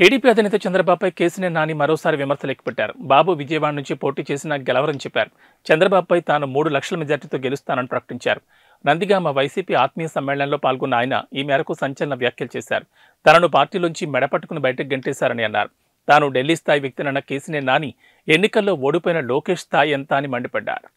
TDP అధినేత చంద్రబాబుపై కేసీనే నాని మరోసారి విమర్శలు ఎక్కుపెట్టారు బాబు విజయవాడ నుంచి పోటీ చేసిన గెలవరని చెప్పారు చంద్రబాబుపై తాను మూడు లక్షల మెజార్టీతో గెలుస్తానని ప్రకటించారు నందిగామ వైసీపీ ఆత్మీయ సమ్మేళనంలో పాల్గొన్న ఆయన ఈ మేరకు సంచలన వ్యాఖ్యలు చేశారు తనను పార్టీలోంచి మెడపట్టుకుని బయటకు గెంటేశారని అన్నారు తాను ఢిల్లీ స్థాయి వ్యక్తినన్న కేసీనే నాని ఎన్నికల్లో ఓడిపోయిన లోకేష్ స్థాయి ఎంత అని మండిపడ్డారు